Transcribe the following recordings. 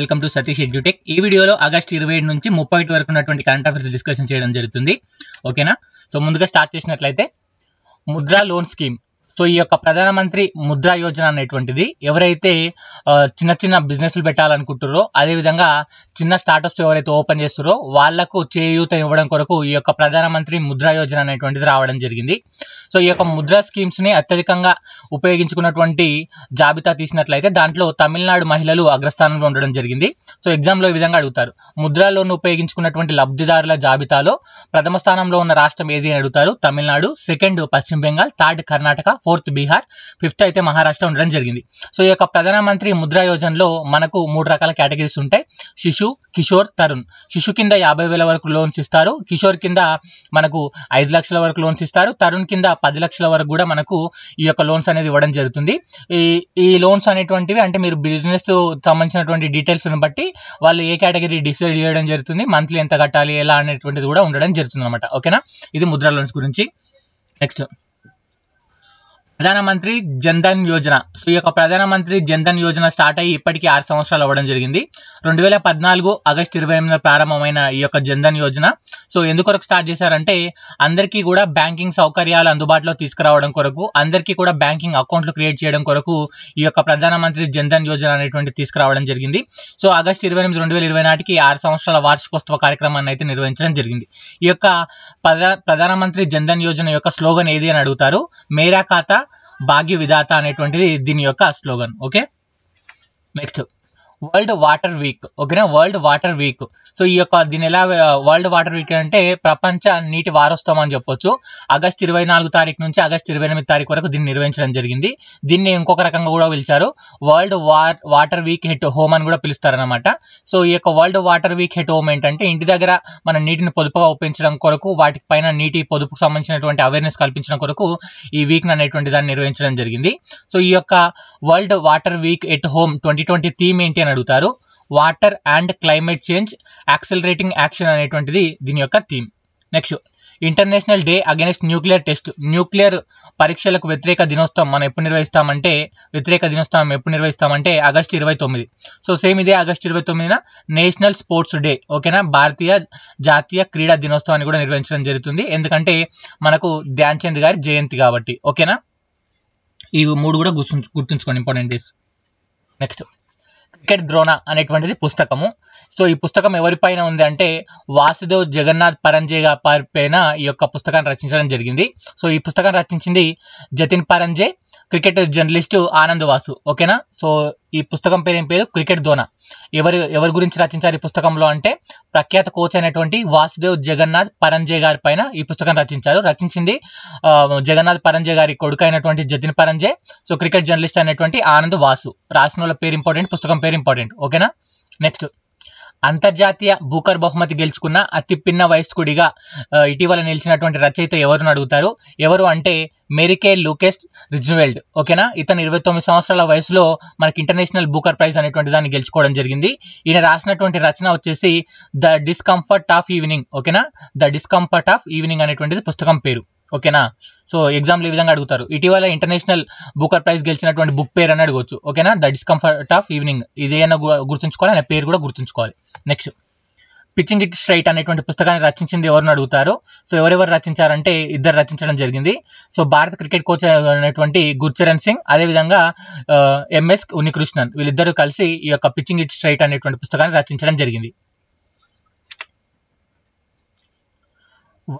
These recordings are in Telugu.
వెల్కమ్ టు సతీష్ ఎడ్యుటెక్ ఈ వీడియోలో ఆగస్ట్ ఇరవై ఏడు నుంచి ముప్పై ఒకటి వరకు ఉన్నటువంటి కరెంట్ అఫేర్స్ డిస్కషన్ చేయడం జరుగుతుంది ఓకేనా సో ముందుగా స్టార్ట్ చేసినట్లయితే ముద్రా లోన్ స్కీమ్ సో ఈ యొక్క ప్రధానమంత్రి ముద్ర యోజన అనేటువంటిది ఎవరైతే చిన్న చిన్న బిజినెస్లు పెట్టాలనుకుంటారో అదేవిధంగా చిన్న స్టార్టప్స్ ఎవరైతే ఓపెన్ చేస్తారో వాళ్లకు చేయూత ఇవ్వడం కొరకు ఈ యొక్క ప్రధానమంత్రి ముద్ర యోజన అనేటువంటిది రావడం జరిగింది సో ఈ యొక్క ముద్ర స్కీమ్స్ని అత్యధికంగా ఉపయోగించుకున్నటువంటి జాబితా తీసినట్లయితే దాంట్లో తమిళనాడు మహిళలు అగ్రస్థానంలో ఉండడం జరిగింది సో ఎగ్జామ్లో ఈ విధంగా అడుగుతారు ముద్రా లోన్ ఉపయోగించుకున్నటువంటి లబ్ధిదారుల జాబితాలో ప్రథమ స్థానంలో ఉన్న రాష్ట్రం ఏది అని అడుగుతారు Tamil Nadu second Paschim Bengal third Karnataka fourth Bihar fifth అయితే మహారాష్ట్ర ఉండడం జరిగింది సో ఈ యొక్క ప్రధానమంత్రి ముద్రా యోజనలో మనకు మూడు రకాల కేటగిరీస్ ఉంటాయి శిశు కిషోర్ తరుణ్ శిశు కింద యాభై వేల వరకు లోన్స్ ఇస్తారు కిషోర్ కింద మనకు ఐదు లక్షల వరకు లోన్స్ ఇస్తారు తరుణ్ కింద పది లక్షల వరకు కూడా మనకు ఈ యొక్క లోన్స్ అనేది ఇవ్వడం జరుగుతుంది ఈ ఈ లోన్స్ అనేటువంటివి అంటే మీరు బిజినెస్ సంబంధించినటువంటి డీటెయిల్స్ని బట్టి వాళ్ళు ఏ కేటగిరీ డిసైడ్ చేయడం జరుగుతుంది మంత్లీ ఎంత కట్టాలి ఎలా అనేటువంటిది కూడా ఉండడం జరుగుతుంది అనమాట ఓకేనా ఇది ముద్ర లోన్స్ గురించి నెక్స్ట్ ప్రధానమంత్రి జన్ధన్ యోజన సో ఈ యొక్క ప్రధానమంత్రి జన్ధన్ యోజన స్టార్ట్ అయ్యి ఇప్పటికీ ఆరు సంవత్సరాలు అవ్వడం జరిగింది రెండు వేల పద్నాలుగు ఆగస్ట్ ఇరవై ఎనిమిది ప్రారంభమైన ఈ యొక్క జన్ధన్ యోజన సో ఎందుకొరకు కొరకు స్టార్ట్ చేశారంటే అందరికీ కూడా బ్యాంకింగ్ సౌకర్యాలు అందుబాటులో తీసుకురావడం కొరకు అందరికీ కూడా బ్యాంకింగ్ అకౌంట్లు క్రియేట్ చేయడం కొరకు ఈ యొక్క ప్రధానమంత్రి జన్ధన్ యోజన అనేటువంటి తీసుకురావడం జరిగింది సో ఆగస్ట్ ఇరవై ఎనిమిది రెండు వేల ఇరవై నాటికి ఆరు సంవత్సరాల వార్షికోత్సవ కార్యక్రమాన్ని అయితే నిర్వహించడం జరిగింది ఈ యొక్క ప్రధానమంత్రి జన్ధన్ యోజన యొక్క స్లోగన్ ఏది అని అడుగుతారు మేరా ఖాతా భాగ్య విధాత అనేటువంటిది దీని యొక్క slogan okay next world water week ఓకేనా వరల్డ్ వాటర్ వీక్ సో ఈ యొక్క దీని ఎలా వరల్డ్ వాటర్ వీక్ అంటే ప్రపంచ నీటి వారోత్సవం అని చెప్పొచ్చు ఆగస్ట్ ఇరవై నాలుగు తారీఖు నుంచి ఆగస్ట్ ఇరవై ఎనిమిది తారీఖు వరకు దీన్ని నిర్వహించడం జరిగింది దీన్ని ఇంకొక రకంగా కూడా పిలిచారు world water week at home అని కూడా పిలుస్తారనమాట సో ఈ యొక్క world water week at home ఏంటంటే ఇంటి దగ్గర మన నీటిని పొదుపుగా ఉపయోగించడం కొరకు వాటి పైన నీటి పొదుపుకు సంబంధించినటువంటి అవేర్నెస్ కల్పించడం కొరకు ఈ వీక్ అనేటువంటి దాన్ని నిర్వహించడం జరిగింది సో ఈ యొక్క world water week at home twenty twenty theme ఏంటి అని అడుగుతారు water and climate change accelerating action అనేటువంటిది దీని యొక్క theme next international day against nuclear test nuclear పరీక్షలకు వ్యతిరేక దినోత్సవం మనం ఎప్పుడు నిర్వహిస్తామంటే వ్యతిరేక దినోత్సవం ఎప్పుడు నిర్వహిస్తామంటే ఆగస్టు ఇరవై తొమ్మిది సో సేమ్ ఇదే ఆగస్టు ఇరవై తొమ్మిదిన నేషనల్ స్పోర్ట్స్ డే ఓకేనా భారతీయ జాతీయ క్రీడా దినోత్సవాన్ని కూడా నిర్వహించడం జరుగుతుంది ఎందుకంటే మనకు ధ్యాన్ చంద్ గారి జయంతి కాబట్టి ఓకేనా ఇవి మూడు కూడా గుర్తుంచు గుర్తుంచుకోండి important days next wicket Drona అనేటువంటిది పుస్తకము సో ఈ పుస్తకం ఎవరి పైన ఉంది అంటే వాసుదేవ్ జగన్నాథ్ పరంజే పైన ఈ యొక్క పుస్తకాన్ని రచించడం జరిగింది సో ఈ పుస్తకాన్ని రచించింది జతిన్ పరంజే క్రికెట్ జర్నలిస్ట్ ఆనంద్ వాసు ఓకేనా సో ఈ పుస్తకం పేరు ఏం పేరు క్రికెట్ దోన ఎవరు ఎవరి గురించి రచించారు ఈ పుస్తకంలో అంటే ప్రఖ్యాత కోచ్ అయినటువంటి వాసుదేవ్ జగన్నాథ్ పరంజయ్ గారి పైన ఈ పుస్తకం రచించారు రచించింది జగన్నాథ్ పరంజయ్ గారి కొడుకు అయినటువంటి Jatin Paranjape so cricket journalist అనేటువంటి ఆనంద్ వాసు రాసిన వాళ్ళ పేరు ఇంపార్టెంట్ పుస్తకం పేరు ఇంపార్టెంట్ ఓకేనా నెక్స్ట్ అంతర్జాతీయ బూకర్ బహుమతి గెలుచుకున్న అతి పిన్న వయస్కుడిగా ఇటీవల నిలిచినటువంటి రచయిత ఎవరు అడుగుతారు ఎవరు అంటే మెరికే లూకెస్ట్ రిజ్వెల్డ్ ఓకేనా ఇతను ఇరవై తొమ్మిది సంవత్సరాల వయసులో మనకి ఇంటర్నేషనల్ బూకర్ ప్రైజ్ అనేటువంటి దాన్ని గెలుచుకోవడం జరిగింది ఈయన రాసినటువంటి రచన వచ్చేసి ద డిస్కంఫర్ట్ ఆఫ్ ఈవినింగ్ ఓకేనా ద డిస్కంఫర్ట్ ఆఫ్ ఈవినింగ్ అనేటువంటిది పుస్తకం పేరు ఓకేనా సో ఎగ్జామ్లు ఈ విధంగా అడుగుతారు ఇటీవల ఇంటర్నేషనల్ బుకర్ ప్రైజ్ గెలిచినటువంటి బుక్ పేరు అని అడగవచ్చు ఓకేనా ద డిస్కంఫర్ట్ ఆఫ్ ఈవినింగ్ ఇదేనా గుర్తుంచుకోవాలి అనే పేరు కూడా గుర్తుంచుకోవాలి నెక్స్ట్ పిచ్చింగ్ ఇట్ స్ట్రైట్ అనేటువంటి పుస్తకాన్ని రచించింది ఎవరిని అడుగుతారు సో ఎవరెవరు రచించారంటే ఇద్దరు రచించడం జరిగింది సో భారత క్రికెట్ కోచ్ అనేటువంటి గుర్చరణ్ సింగ్ అదేవిధంగా ఎంఎస్ ఉన్నికృష్ణన్ వీళ్ళిద్దరూ కలిసి ఈ యొక్క పిచ్చింగ్ ఇట్ స్ట్రైట్ అనేటువంటి పుస్తకాన్ని రచించడం జరిగింది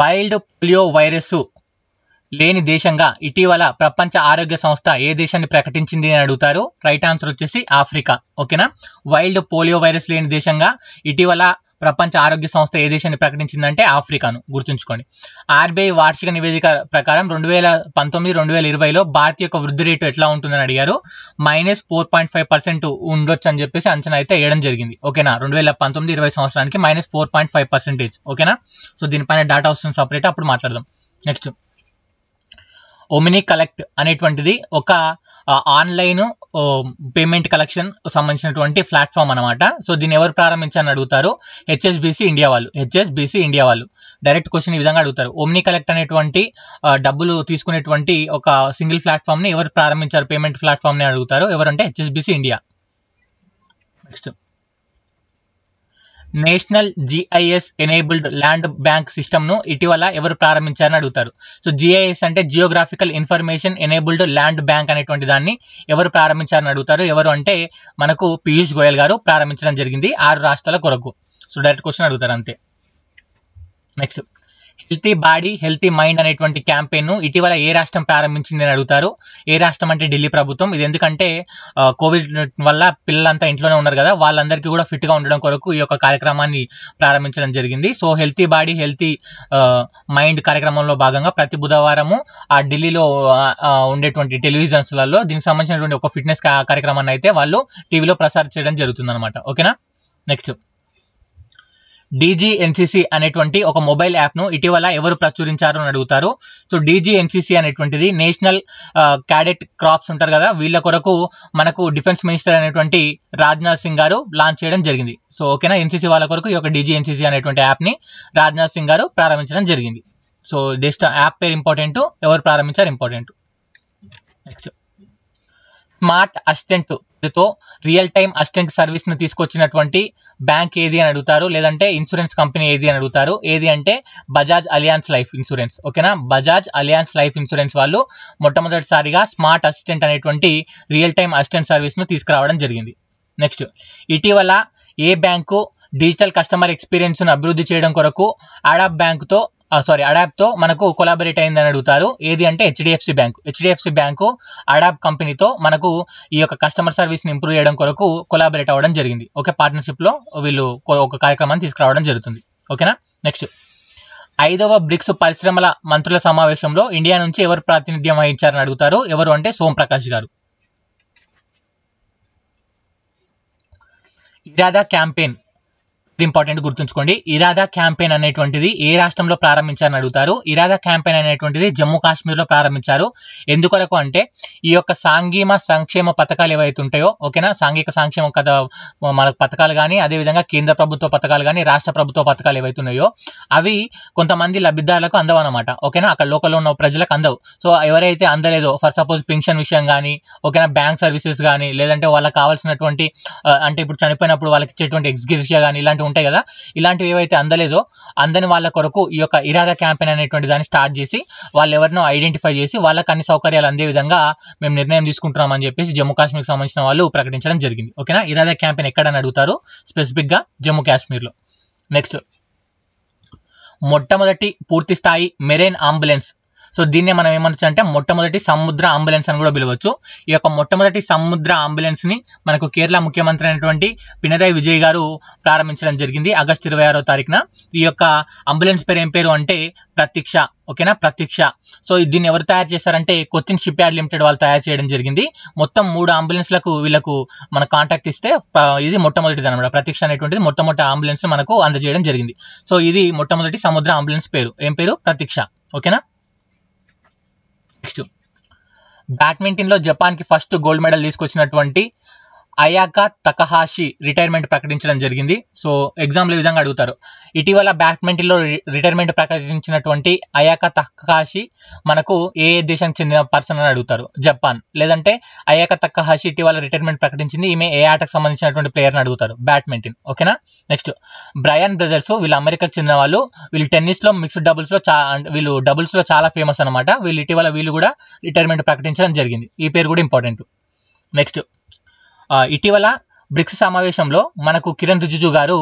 వైల్డ్ పోలియో వైరస్ లేని దేశంగా ఇటీవల ప్రపంచ ఆరోగ్య సంస్థ ఏ దేశాన్ని ప్రకటించింది అని అడుగుతారు రైట్ ఆన్సర్ వచ్చేసి ఆఫ్రికా ఓకేనా వైల్డ్ పోలియో వైరస్ లేని దేశంగా ఇటీవల ప్రపంచ ఆరోగ్య సంస్థ ఏ దేశాన్ని ప్రకటించిందంటే ఆఫ్రికాను గుర్తుంచుకోండి ఆర్బీఐ వార్షిక నివేదిక ప్రకారం రెండు వేల పంతొమ్మిది రెండు వేల ఇరవైలో భారత్ యొక్క వృద్ధి రేటు ఎట్లా ఉంటుందని అడిగారు minus four point five percent ఉండొచ్చు అని చెప్పేసి అంచనా అయితే వేయడం జరిగింది ఓకేనా రెండు వేల పంతొమ్మిది ఇరవై సంవత్సరానికి minus four point five percentage ఓకేనా సో దీనిపైన డాటా వస్తుంది సపరేట్ అప్పుడు మాట్లాడదాం నెక్స్ట్ ఒమిని కలెక్ట్ అనేటువంటిది ఒక ఆన్లైన్ పేమెంట్ కలెక్షన్ సంబంధించినటువంటి ప్లాట్ఫామ్ అనమాట సో దీన్ని ఎవరు ప్రారంభించారని అడుగుతారు హెచ్ఎస్బిసి ఇండియా వాళ్ళు హెచ్ఎస్బిసి ఇండియా వాళ్ళు డైరెక్ట్ క్వశ్చన్ ఈ విధంగా అడుగుతారు ఓమ్ని కలెక్ట్ అనేటువంటి డబ్బులు తీసుకునేటువంటి ఒక సింగిల్ ప్లాట్ఫామ్ని ఎవరు ప్రారంభించారు పేమెంట్ ప్లాట్ఫామ్ని అడుగుతారు ఎవరంటే HSBC India next national GIS enabled land bank సిస్టమ్ను ఇటీవల ఎవరు ప్రారంభించారని అడుగుతారు సో జిఐఎస్ అంటే geographical information enabled land bank అనేటువంటి దాన్ని ఎవరు ప్రారంభించారని అడుగుతారు ఎవరు అంటే మనకు పీయూష్ గోయల్ గారు ప్రారంభించడం జరిగింది ఆరు రాష్ట్రాల కొరకు సో డైరెక్ట్ క్వశ్చన్ అడుగుతారు అంతే next healthy body healthy mind అనేటువంటి క్యాంపెయిన్ ను ఇటీవల ఏ రాష్ట్రం ప్రారంభించింది అని అడుగుతారు ఏ రాష్ట్రం అంటే ఢిల్లీ ప్రభుత్వం ఇది ఎందుకంటే కోవిడ్ వల్ల పిల్లలంతా ఇంట్లోనే ఉన్నారు కదా వాళ్ళందరికీ కూడా ఫిట్గా ఉండడం కొరకు ఈ యొక్క కార్యక్రమాన్ని ప్రారంభించడం జరిగింది so healthy body healthy mind కార్యక్రమంలో భాగంగా ప్రతి బుధవారము ఆ ఢిల్లీలో ఉండేటువంటి టెలివిజన్స్లలో దీనికి సంబంధించినటువంటి ఒక ఫిట్నెస్ కార్యక్రమాన్ని అయితే వాళ్ళు టీవీలో ప్రసారం చేయడం జరుగుతుంది అనమాట ఓకేనా నెక్స్ట్ డీజీఎన్సీసీ అనేటువంటి ఒక మొబైల్ యాప్ను ఇటీవల ఎవరు ప్రచురించారు అని అడుగుతారు సో డీజీఎన్సీసీ అనేటువంటిది నేషనల్ క్యాడెట్ క్రాప్స్ ఉంటారు కదా వీళ్ళ కొరకు మనకు డిఫెన్స్ మినిస్టర్ అనేటువంటి రాజ్నాథ్ సింగ్ గారు లాంచ్ చేయడం జరిగింది సో ఓకేనా ఎన్సీసీ వాళ్ళ కొరకు ఈ యొక్క డీజీఎన్సీసీ అనేటువంటి యాప్ని రాజ్నాథ్ సింగ్ గారు ప్రారంభించడం జరిగింది సో జస్ట్ యాప్ పేరు ఇంపార్టెంట్ ఎవరు ప్రారంభించారు ఇంపార్టెంట్ నెక్స్ట్ స్మార్ట్ అసిస్టెంట్ తో రియల్ టైమ్ అసిస్టెంట్ సర్వీస్ ను తీసుకొచ్చినటువంటి బ్యాంక్ ఏది అని అడుగుతారు లేదంటే ఇన్సూరెన్స్ కంపెనీ ఏది అని అడుగుతారు ఏది అంటే బజాజ్ అలియాన్స్ లైఫ్ ఇన్సూరెన్స్ ఓకేనా బజాజ్ అలియాన్స్ లైఫ్ ఇన్సూరెన్స్ వాళ్ళు మొట్టమొదటిసారిగా స్మార్ట్ అసిస్టెంట్ అనేటువంటి రియల్ టైమ్ అసిస్టెంట్ సర్వీస్ ను తీసుకురావడం జరిగింది నెక్స్ట్ ఇటీవల ఏ బ్యాంకు డిజిటల్ కస్టమర్ ఎక్స్పీరియన్స్ను అభివృద్ధి చేయడం కొరకు ఆడాప్ బ్యాంకుతో సారీ అడాప్తో మనకు కొలాబరేట్ అయిందని అడుగుతారు ఏది అంటే HDFC bank HDFC bank Adobe కంపెనీతో మనకు ఈ యొక్క కస్టమర్ సర్వీస్ని ఇంప్రూవ్ చేయడం కొరకు కొలాబరేట్ అవ్వడం జరిగింది ఓకే లో వీళ్ళు ఒక కార్యక్రమాన్ని తీసుకురావడం జరుగుతుంది ఓకేనా నెక్స్ట్ ఐదవ బ్రిక్స్ పరిశ్రమల మంత్రుల సమావేశంలో ఇండియా నుంచి ఎవరు ప్రాతినిధ్యం వహించారని అడుగుతారు ఎవరు అంటే ప్రకాష్ గారు ఇరాదా క్యాంపెయిన్ ఇంపార్టెంట్ గుర్తుంచుకోండి ఇరాదా క్యాంపెయిన్ అనేటువంటిది ఏ రాష్ట్రంలో ప్రారంభించారని అడుగుతారు ఇరాదా క్యాంపెయిన్ అనేటువంటిది జమ్మూ కాశ్మీర్ లో ప్రారంభించారు ఎందుకొరకు అంటే ఈ యొక్క సాంఘీమ సంక్షేమ పథకాలు ఏవైతే ఉంటాయో ఓకేనా సాంఘిక సంక్షేమ కథ మనకు పథకాలు కానీ అదేవిధంగా కేంద్ర ప్రభుత్వ పథకాలు కానీ రాష్ట్ర ప్రభుత్వ పథకాలు ఏవైతే ఉన్నాయో అవి కొంతమంది లబ్ధిదారులకు అందవు అనమాట ఓకేనా అక్కడ లోకల్లో ఉన్న ప్రజలకు అందవు సో ఎవరైతే అందలేదో ఫర్ సపోజ్ పెన్షన్ విషయం కానీ ఓకేనా బ్యాంక్ సర్వీసెస్ కానీ లేదంటే వాళ్ళకి కావాల్సినటువంటి అంటే ఇప్పుడు చనిపోయినప్పుడు వాళ్ళకి ఇచ్చేటువంటి ఎగ్జిక్యూషన్ కానీ ఇలాంటి ఉంటాయి కదా ఇలాంటివి ఏవైతే అందలేదో అందని వాళ్ళ కొరకు ఈ యొక్క ఇరాదా క్యాంపెయిన్ అనేటువంటి దాన్ని స్టార్ట్ చేసి వాళ్ళు ఎవరినో ఐడెంటిఫై చేసి వాళ్ళకి అన్ని సౌకర్యాలు అందే విధంగా మేము నిర్ణయం తీసుకుంటున్నామని చెప్పేసి జమ్మూ కాశ్మీర్కి సంబంధించిన వాళ్ళు ప్రకటించడం జరిగింది ఓకేనా ఇరాదా క్యాంపెయిన్ ఎక్కడని అడుగుతారు స్పెసిఫిక్గా జమ్మూ కాశ్మీర్లో నెక్స్ట్ మొట్టమొదటి పూర్తి స్థాయి మెరైన్ అంబులెన్స్ సో దీన్నే మనం ఏమనొచ్చు అంటే మొట్టమొదటి సముద్ర అంబులెన్స్ అని కూడా పిలవచ్చు ఈ యొక్క మొట్టమొదటి సముద్ర అంబులెన్స్ ని మనకు కేరళ ముఖ్యమంత్రి అయినటువంటి పినరాయి విజయ్ గారు ప్రారంభించడం జరిగింది ఆగస్ట్ ఇరవై ఆరో తారీఖున ఈ యొక్క అంబులెన్స్ పేరు ఏం పేరు అంటే ప్రతీక్ష ఓకేనా ప్రతీక్ష సో దీన్ని ఎవరు తయారు చేశారంటే కొచ్చిన్ షిప్ యార్డ్ లిమిటెడ్ వాళ్ళు తయారు చేయడం జరిగింది మొత్తం మూడు అంబులెన్స్లకు వీళ్ళకు మన కాంటాక్ట్ ఇస్తే ఇది మొట్టమొదటిది అనమాట ప్రతీక్ష అనేటువంటిది మొట్టమొదటి అంబులెన్స్ మనకు అందజేయడం జరిగింది సో ఇది మొట్టమొదటి సముద్ర అంబులెన్స్ పేరు ఏం పేరు ప్రతీక్ష ఓకేనా నెక్స్ట్ బ్యాడ్మింటన్లో జపాన్కి ఫస్ట్ గోల్డ్ మెడల్ తీసుకొచ్చినటువంటి అయాకా తకహాషి రిటైర్మెంట్ ప్రకటించడం జరిగింది సో ఎగ్జామ్లో ఈ విధంగా అడుగుతారు ఇటీవల బ్యాడ్మింటన్లో రిటైర్మెంట్ ప్రకటించినటువంటి అయాకా తకహాషి మనకు ఏ దేశానికి చెందిన పర్సన్ అని అడుగుతారు జపాన్ లేదంటే అయాకా తక్కహాషి ఇటీవల రిటైర్మెంట్ ప్రకటించింది ఈమె ఏ ఆటకు సంబంధించినటువంటి ప్లేయర్ని అడుగుతారు బ్యాడ్మింటన్ ఓకేనా నెక్స్ట్ బ్రయాన్ బ్రదర్స్ వీళ్ళు అమెరికాకు చెందిన వాళ్ళు వీళ్ళు టెన్నిస్లో మిక్స్డ్ డబుల్స్లో చా వీళ్ళు డబుల్స్లో చాలా ఫేమస్ అనమాట వీళ్ళు ఇటీవల వీళ్ళు కూడా రిటైర్మెంట్ ప్రకటించడం జరిగింది ఈ పేరు కూడా ఇంపార్టెంట్ నెక్స్ట్ ఇటీవల బ్రిక్స్ సమావేశంలో మనకు కిరణ్ రిజిజు గారు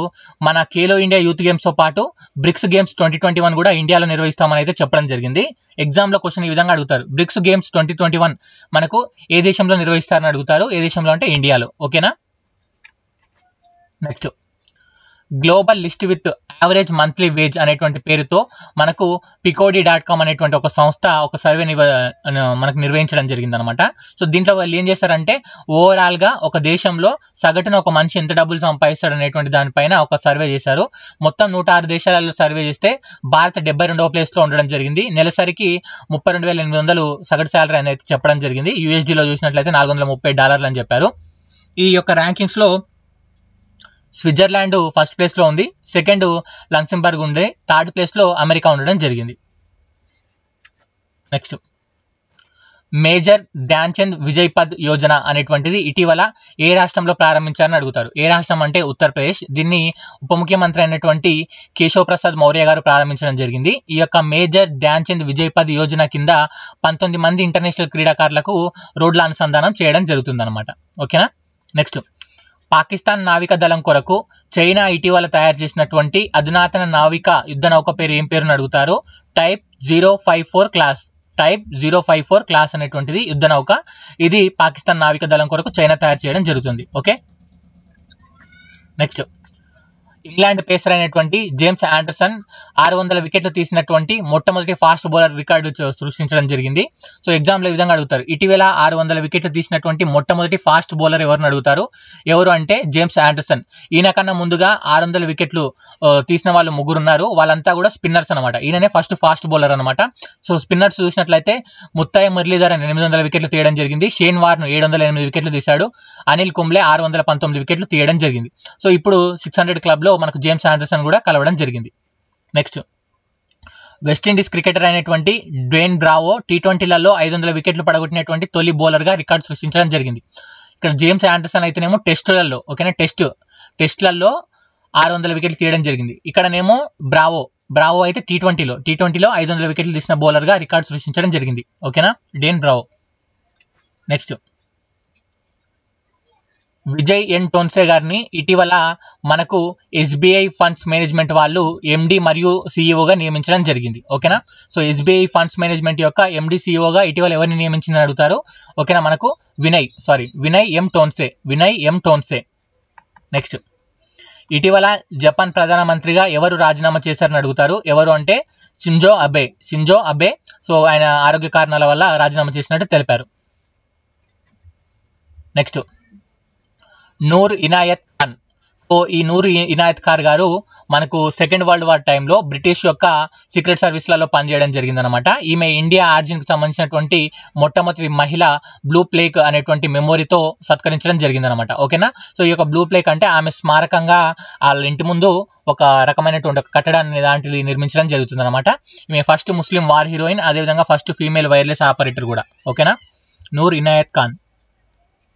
మన ఖేలో ఇండియా యూత్ గేమ్స్తో పాటు BRICS games twenty twenty one కూడా ఇండియాలో నిర్వహిస్తామని అయితే చెప్పడం జరిగింది ఎగ్జామ్లో క్వశ్చన్ ఈ విధంగా అడుగుతారు BRICS games twenty twenty one మనకు ఏ దేశంలో నిర్వహిస్తారని అడుగుతారు ఏ దేశంలో అంటే ఇండియాలో ఓకేనా next global list with average monthly wage అనేటువంటి పేరుతో మనకు పికోడి డాట్ కామ్ అనేటువంటి ఒక సంస్థ ఒక సర్వే మనకు నిర్వహించడం జరిగిందనమాట సో దీంట్లో వాళ్ళు ఏం చేశారంటే ఓవరాల్గా ఒక దేశంలో సగటున ఒక మనిషి ఎంత డబ్బులు సంపాదిస్తాడు అనేటువంటి దానిపైన ఒక సర్వే చేశారు మొత్తం నూట ఆరు దేశాలలో సర్వే చేస్తే భారత్ డెబ్బై రెండవ ప్లేస్లో ఉండడం జరిగింది నెలసరికి ముప్పై రెండు వేల ఎనిమిది వందలు సగటు శాలరీ అనేది చెప్పడం జరిగింది యూఎస్డీలో చూసినట్లయితే నాలుగు వందల ముప్పై డాలర్లు అని చెప్పారు ఈ యొక్క ర్యాంకింగ్స్లో స్విట్జర్లాండ్ ఫస్ట్ ప్లేస్లో ఉంది సెకండ్ లక్సెంబర్గ్ ఉండే థర్డ్ ప్లేస్లో అమెరికా ఉండడం జరిగింది నెక్స్ట్ మేజర్ ధ్యాన్చంద్ విజయ్ పద్ యోజన అనేటువంటిది ఇటీవల ఏ రాష్ట్రంలో ప్రారంభించారని అడుగుతారు ఏ రాష్ట్రం అంటే ఉత్తరప్రదేశ్ దీన్ని ఉప ముఖ్యమంత్రి అయినటువంటి కేశవ ప్రసాద్ మౌర్య గారు ప్రారంభించడం జరిగింది ఈ యొక్క మేజర్ ధ్యాన్చంద్ విజయ్ పద్ యోజన కింద పంతొమ్మిది మంది ఇంటర్నేషనల్ క్రీడాకారులకు రోడ్ల అనుసంధానం చేయడం జరుగుతుందన్నమాట ఓకేనా నెక్స్ట్ పాకిస్తాన్ నావిక దళం కొరకు చైనా ఇటీవల తయారు చేసినటువంటి అధునాతన నావిక యుద్ధ నౌక పేరు ఏం పేరుని అడుగుతారు type zero five four class type zero five four class అనేటువంటిది యుద్ధ నౌక ఇది పాకిస్తాన్ నావిక దళం కొరకు చైనా తయారు చేయడం జరుగుతుంది ఓకే నెక్స్ట్ ఇంగ్లాండ్ పేసర్ అయినటువంటి జేమ్స్ ఆండర్సన్ ఆరు వందల వికెట్లు తీసినటువంటి మొట్టమొదటి ఫాస్ట్ బౌలర్ రికార్డు సృష్టించడం జరిగింది సో ఎగ్జామ్లో ఈ విధంగా అడుగుతారు ఇటీవల ఆరు వందల వికెట్లు తీసినటువంటి మొట్టమొదటి ఫాస్ట్ బౌలర్ ఎవరిని అడుగుతారు ఎవరు అంటే జేమ్స్ ఆండర్సన్ ఈయన కన్నా ముందుగా ఆరు వందల వికెట్లు తీసిన వాళ్ళు ముగ్గురు ఉన్నారు వాళ్ళంతా కూడా స్పిన్నర్స్ అనమాట ఈయననే ఫస్ట్ ఫాస్ట్ బౌలర్ అనమాట సో స్పిన్నర్స్ చూసినట్లయితే ముత్తాయ మురళీధరన్ ఎనిమిది వందల వికెట్లు తీయడం జరిగింది షేన్ వార్ను ఏడు వందల ఎనిమిది వికెట్లు తీశాడు అనిల్ కుంబ్లే ఆరు వందల పంతొమ్మిది వికెట్లు తీయడం జరిగింది సో ఇప్పుడు సిక్స్ హండ్రెడ్ క్లబ్లో మనకు జేమ్స్ ఆండర్సన్ కూడా కలవడం జరిగింది నెక్స్ట్ వెస్టిండీస్ క్రికెటర్ అయినటువంటి డ్వేన్ బ్రావో టీ ట్వంటీలలో ఐదు వందల వికెట్లు పడగొట్టినటువంటి తొలి బౌలర్గా రికార్డు సృష్టించడం జరిగింది ఇక్కడ జేమ్స్ ఆండర్సన్ అయితేనేమో టెస్టులలో ఓకేనా టెస్ట్ టెస్టులలో ఆరు వందల వికెట్లు తీయడం జరిగింది ఇక్కడనేమో బ్రావో బ్రావో అయితే టీ ట్వంటీలో టీ ట్వంటీలో ఐదు వందల వికెట్లు తీసిన బౌలర్గా రికార్డు సృష్టించడం జరిగింది ఓకేనా Dwayne Bravo next Vijay N Tonse గారిని ఇటీవల మనకు ఎస్బీఐ ఫండ్స్ మేనేజ్మెంట్ వాళ్ళు ఎండి మరియు సీఈఓగా నియమించడం జరిగింది ఓకేనా సో ఎస్బీఐ ఫండ్స్ మేనేజ్మెంట్ యొక్క ఎండి సీఈఓగా ఇటీవల ఎవరిని నియమించిన అడుగుతారు ఓకేనా మనకు Vinay sorry Vinay M Tonse Vinay M Tonse next ఇటీవల జపాన్ ప్రధానమంత్రిగా ఎవరు రాజీనామా చేశారని అడుగుతారు ఎవరు అంటే Shinzo Abe Shinzo Abe so ఆయన ఆరోగ్య కారణాల వల్ల రాజీనామా చేసినట్టు తెలిపారు నెక్స్ట్ నూర్ ఇనాయత్ ఖాన్ సో ఈ నూర్ ఇనాయత్ ఖార్ గారు మనకు సెకండ్ వరల్డ్ వార్ టైంలో బ్రిటిష్ యొక్క సీక్రెట్ సర్వీస్లలో పనిచేయడం జరిగిందనమాట ఈమె ఇండియా ఆర్జిన్కి సంబంధించినటువంటి మొట్టమొదటి మహిళ బ్లూ ప్లేక్ అనేటువంటి మెమోరీతో సత్కరించడం జరిగిందనమాట ఓకేనా సో ఈ యొక్క బ్లూ ప్లేక్ అంటే ఆమె స్మారకంగా వాళ్ళ ఇంటి ముందు ఒక రకమైనటువంటి కట్టడాన్ని దాంట్లో నిర్మించడం జరుగుతుందనమాట ఈమె ఫస్ట్ ముస్లిం వార్ హీరోయిన్ అదేవిధంగా ఫస్ట్ ఫీమేల్ వైర్లెస్ ఆపరేటర్ కూడా ఓకేనా నూర్ ఇనాయత్ ఖాన్